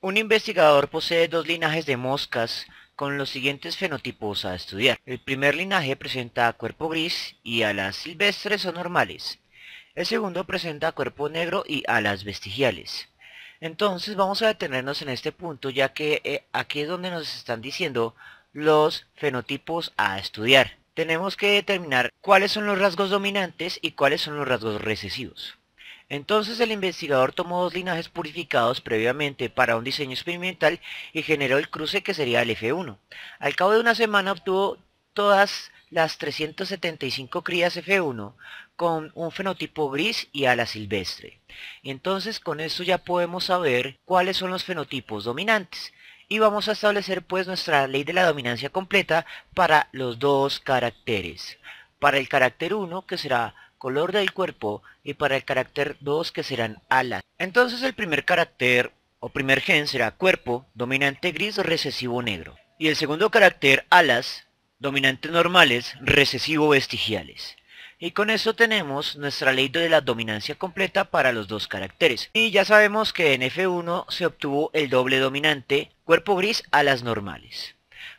Un investigador posee dos linajes de moscas con los siguientes fenotipos a estudiar. El primer linaje presenta cuerpo gris y alas silvestres o normales. El segundo presenta cuerpo negro y alas vestigiales. Entonces vamos a detenernos en este punto ya que eh, aquí es donde nos están diciendo los fenotipos a estudiar. Tenemos que determinar cuáles son los rasgos dominantes y cuáles son los rasgos recesivos. Entonces el investigador tomó dos linajes purificados previamente para un diseño experimental y generó el cruce que sería el F1. Al cabo de una semana obtuvo todas las 375 crías F1 con un fenotipo gris y ala silvestre. Entonces con esto ya podemos saber cuáles son los fenotipos dominantes y vamos a establecer pues nuestra ley de la dominancia completa para los dos caracteres. Para el carácter 1 que será color del cuerpo y para el carácter 2 que serán alas. Entonces el primer carácter o primer gen será cuerpo, dominante gris, recesivo negro. Y el segundo carácter alas, dominante normales, recesivo vestigiales. Y con eso tenemos nuestra ley de la dominancia completa para los dos caracteres. Y ya sabemos que en F1 se obtuvo el doble dominante, cuerpo gris, alas normales.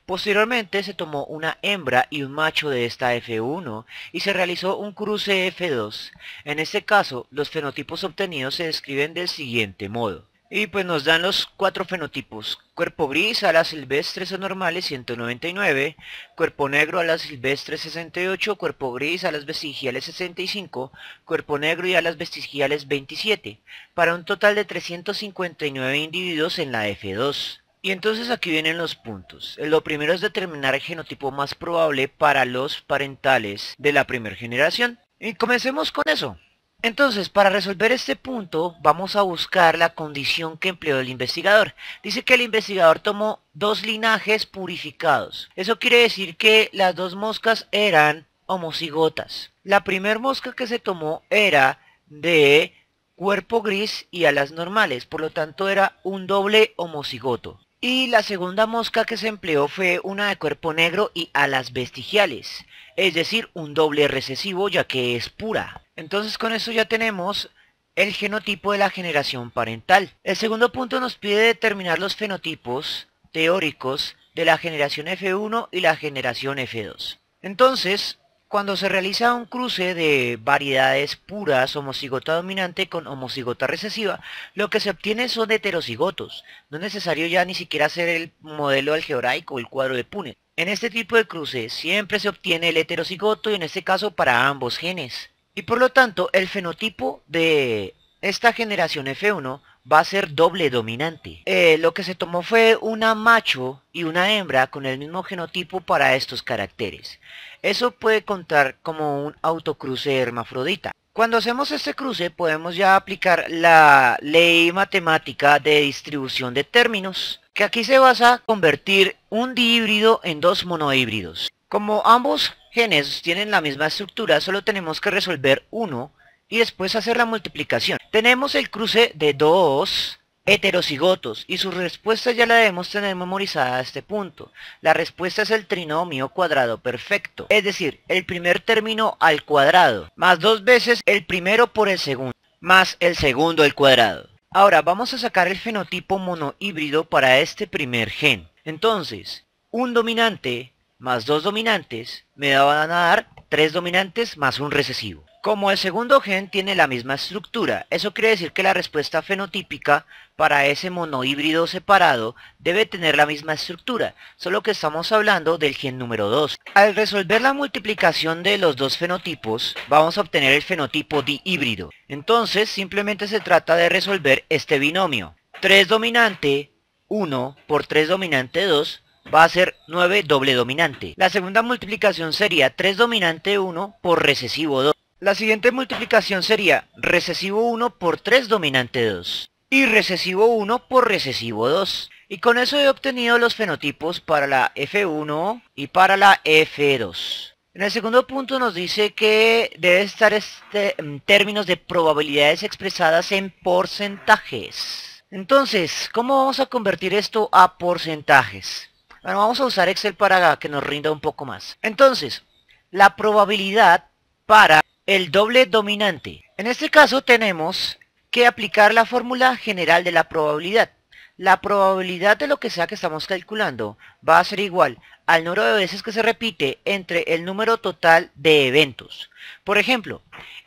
Posteriormente se tomó una hembra y un macho de esta F1 y se realizó un cruce F2. En este caso, los fenotipos obtenidos se describen del siguiente modo. Y pues nos dan los cuatro fenotipos. Cuerpo gris, alas silvestres anormales 199, cuerpo negro, alas silvestres 68, cuerpo gris, alas vestigiales 65, cuerpo negro y alas vestigiales 27, para un total de 359 individuos en la F2. Y entonces aquí vienen los puntos. Lo primero es determinar el genotipo más probable para los parentales de la primera generación. Y comencemos con eso. Entonces, para resolver este punto, vamos a buscar la condición que empleó el investigador. Dice que el investigador tomó dos linajes purificados. Eso quiere decir que las dos moscas eran homocigotas. La primera mosca que se tomó era de cuerpo gris y alas normales, por lo tanto era un doble homocigoto. Y la segunda mosca que se empleó fue una de cuerpo negro y alas vestigiales, es decir, un doble recesivo ya que es pura. Entonces con eso ya tenemos el genotipo de la generación parental. El segundo punto nos pide determinar los fenotipos teóricos de la generación F1 y la generación F2. Entonces, cuando se realiza un cruce de variedades puras homocigota dominante con homocigota recesiva, lo que se obtiene son heterocigotos. No es necesario ya ni siquiera hacer el modelo algebraico o el cuadro de Pune. En este tipo de cruce siempre se obtiene el heterocigoto y en este caso para ambos genes. Y por lo tanto, el fenotipo de esta generación F1 va a ser doble dominante. Eh, lo que se tomó fue una macho y una hembra con el mismo genotipo para estos caracteres. Eso puede contar como un autocruce hermafrodita. Cuando hacemos este cruce podemos ya aplicar la ley matemática de distribución de términos, que aquí se basa convertir un dihíbrido en dos monohíbridos. Como ambos genes tienen la misma estructura, solo tenemos que resolver uno y después hacer la multiplicación. Tenemos el cruce de dos heterocigotos y su respuesta ya la debemos tener memorizada a este punto. La respuesta es el trinomio cuadrado perfecto, es decir, el primer término al cuadrado, más dos veces el primero por el segundo, más el segundo al cuadrado. Ahora vamos a sacar el fenotipo monohíbrido para este primer gen. Entonces, un dominante más dos dominantes me van a dar tres dominantes más un recesivo. Como el segundo gen tiene la misma estructura, eso quiere decir que la respuesta fenotípica para ese híbrido separado debe tener la misma estructura, solo que estamos hablando del gen número 2. Al resolver la multiplicación de los dos fenotipos, vamos a obtener el fenotipo dihíbrido. Entonces, simplemente se trata de resolver este binomio. 3 dominante 1 por 3 dominante 2 va a ser 9 doble dominante. La segunda multiplicación sería 3 dominante 1 por recesivo 2. La siguiente multiplicación sería recesivo 1 por 3 dominante 2 y recesivo 1 por recesivo 2. Y con eso he obtenido los fenotipos para la F1 y para la F2. En el segundo punto nos dice que debe estar en este, mm, términos de probabilidades expresadas en porcentajes. Entonces, ¿cómo vamos a convertir esto a porcentajes? Bueno, vamos a usar Excel para que nos rinda un poco más. Entonces, la probabilidad para el doble dominante. En este caso tenemos que aplicar la fórmula general de la probabilidad. La probabilidad de lo que sea que estamos calculando va a ser igual al número de veces que se repite entre el número total de eventos. Por ejemplo,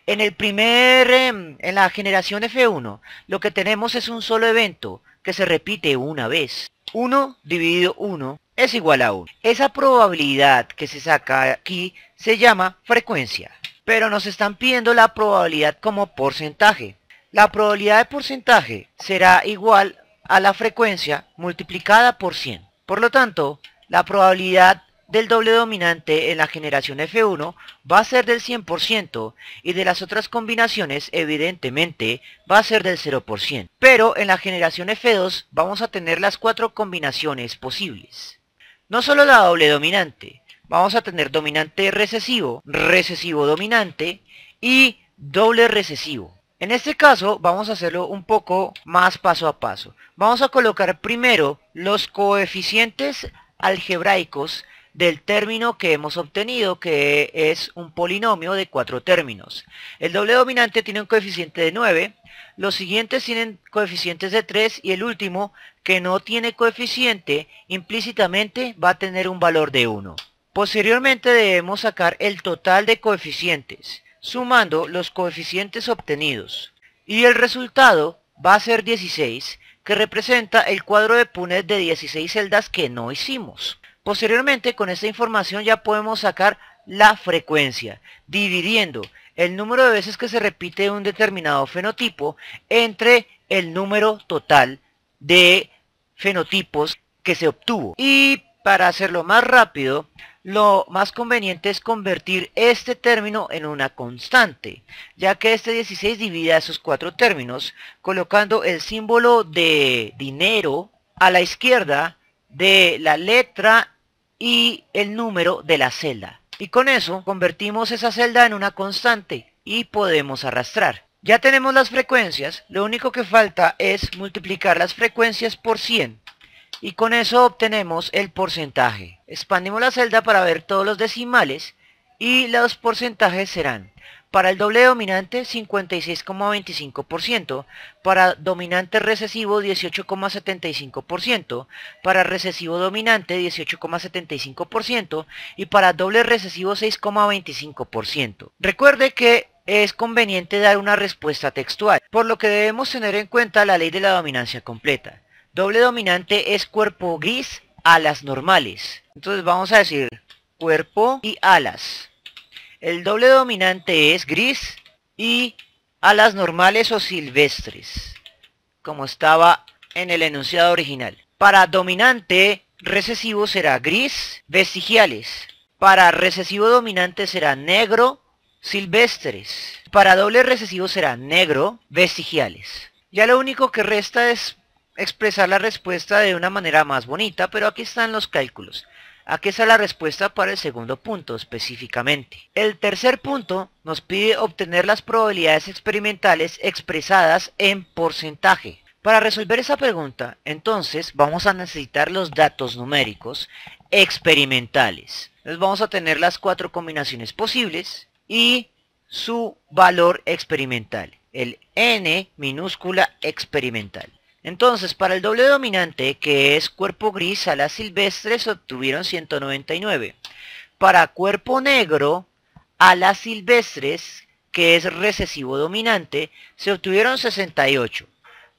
en el primer, em, en la generación F1, lo que tenemos es un solo evento que se repite una vez. 1 dividido 1 es igual a 1. Esa probabilidad que se saca aquí se llama frecuencia pero nos están pidiendo la probabilidad como porcentaje. La probabilidad de porcentaje será igual a la frecuencia multiplicada por 100. Por lo tanto, la probabilidad del doble dominante en la generación F1 va a ser del 100% y de las otras combinaciones evidentemente va a ser del 0%. Pero en la generación F2 vamos a tener las cuatro combinaciones posibles. No solo la doble dominante, vamos a tener dominante recesivo, recesivo dominante y doble recesivo. En este caso vamos a hacerlo un poco más paso a paso. Vamos a colocar primero los coeficientes algebraicos del término que hemos obtenido, que es un polinomio de cuatro términos. El doble dominante tiene un coeficiente de 9, los siguientes tienen coeficientes de 3 y el último, que no tiene coeficiente, implícitamente va a tener un valor de 1. Posteriormente debemos sacar el total de coeficientes, sumando los coeficientes obtenidos. Y el resultado va a ser 16, que representa el cuadro de punes de 16 celdas que no hicimos. Posteriormente con esta información ya podemos sacar la frecuencia, dividiendo el número de veces que se repite un determinado fenotipo entre el número total de fenotipos que se obtuvo. Y para hacerlo más rápido, lo más conveniente es convertir este término en una constante, ya que este 16 divide a esos cuatro términos, colocando el símbolo de dinero a la izquierda de la letra y el número de la celda. Y con eso convertimos esa celda en una constante y podemos arrastrar. Ya tenemos las frecuencias, lo único que falta es multiplicar las frecuencias por 100 y con eso obtenemos el porcentaje. Expandimos la celda para ver todos los decimales y los porcentajes serán para el doble dominante 56,25%, para dominante recesivo 18,75%, para recesivo dominante 18,75% y para doble recesivo 6,25%. Recuerde que es conveniente dar una respuesta textual, por lo que debemos tener en cuenta la ley de la dominancia completa. Doble dominante es cuerpo gris, alas normales. Entonces vamos a decir cuerpo y alas. El doble dominante es gris y alas normales o silvestres, como estaba en el enunciado original. Para dominante recesivo será gris, vestigiales. Para recesivo dominante será negro, silvestres. Para doble recesivo será negro, vestigiales. Ya lo único que resta es expresar la respuesta de una manera más bonita, pero aquí están los cálculos. Aquí está la respuesta para el segundo punto específicamente. El tercer punto nos pide obtener las probabilidades experimentales expresadas en porcentaje. Para resolver esa pregunta, entonces vamos a necesitar los datos numéricos experimentales. Entonces vamos a tener las cuatro combinaciones posibles y su valor experimental, el n minúscula experimental. Entonces, para el doble dominante, que es cuerpo gris, a las silvestres obtuvieron 199. Para cuerpo negro, a las silvestres, que es recesivo dominante, se obtuvieron 68.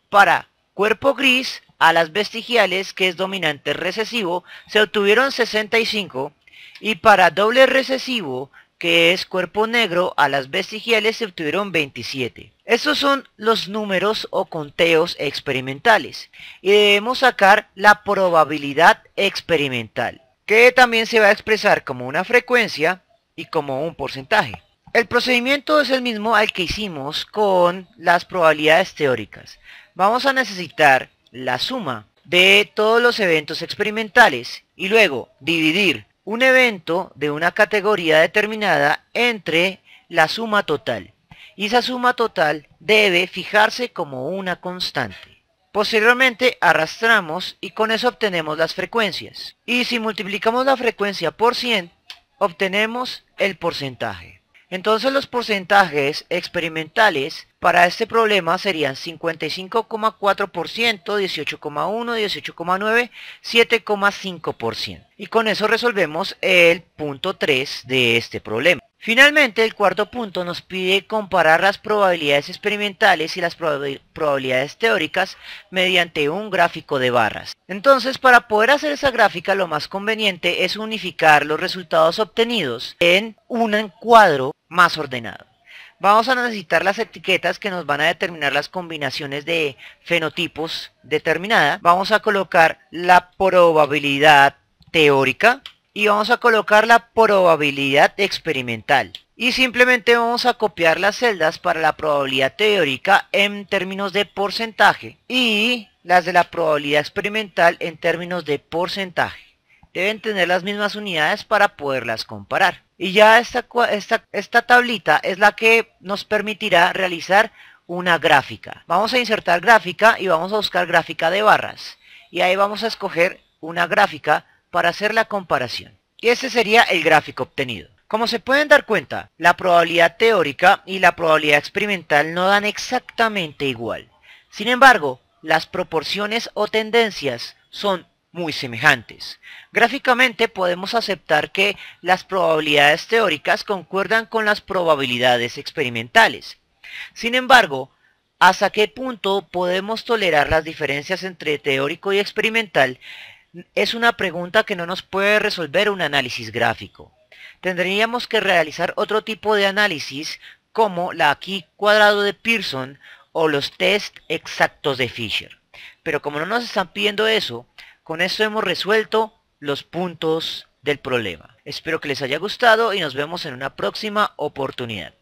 Para cuerpo gris, a las vestigiales, que es dominante recesivo, se obtuvieron 65. Y para doble recesivo, que es cuerpo negro, a las vestigiales se obtuvieron 27. Estos son los números o conteos experimentales y debemos sacar la probabilidad experimental, que también se va a expresar como una frecuencia y como un porcentaje. El procedimiento es el mismo al que hicimos con las probabilidades teóricas. Vamos a necesitar la suma de todos los eventos experimentales y luego dividir un evento de una categoría determinada entre la suma total. Y esa suma total debe fijarse como una constante. Posteriormente arrastramos y con eso obtenemos las frecuencias. Y si multiplicamos la frecuencia por 100, obtenemos el porcentaje. Entonces los porcentajes experimentales para este problema serían 55,4%, 18,1, 18,9, 7,5%. Y con eso resolvemos el punto 3 de este problema. Finalmente, el cuarto punto nos pide comparar las probabilidades experimentales y las probabilidades teóricas mediante un gráfico de barras. Entonces, para poder hacer esa gráfica, lo más conveniente es unificar los resultados obtenidos en un cuadro más ordenado vamos a necesitar las etiquetas que nos van a determinar las combinaciones de fenotipos determinada. Vamos a colocar la probabilidad teórica y vamos a colocar la probabilidad experimental. Y simplemente vamos a copiar las celdas para la probabilidad teórica en términos de porcentaje y las de la probabilidad experimental en términos de porcentaje. Deben tener las mismas unidades para poderlas comparar. Y ya esta, esta tablita es la que nos permitirá realizar una gráfica. Vamos a insertar gráfica y vamos a buscar gráfica de barras. Y ahí vamos a escoger una gráfica para hacer la comparación. Y ese sería el gráfico obtenido. Como se pueden dar cuenta, la probabilidad teórica y la probabilidad experimental no dan exactamente igual. Sin embargo, las proporciones o tendencias son muy semejantes. Gráficamente podemos aceptar que las probabilidades teóricas concuerdan con las probabilidades experimentales. Sin embargo, ¿hasta qué punto podemos tolerar las diferencias entre teórico y experimental? Es una pregunta que no nos puede resolver un análisis gráfico. Tendríamos que realizar otro tipo de análisis como la aquí cuadrado de Pearson o los test exactos de Fisher. Pero como no nos están pidiendo eso, con esto hemos resuelto los puntos del problema. Espero que les haya gustado y nos vemos en una próxima oportunidad.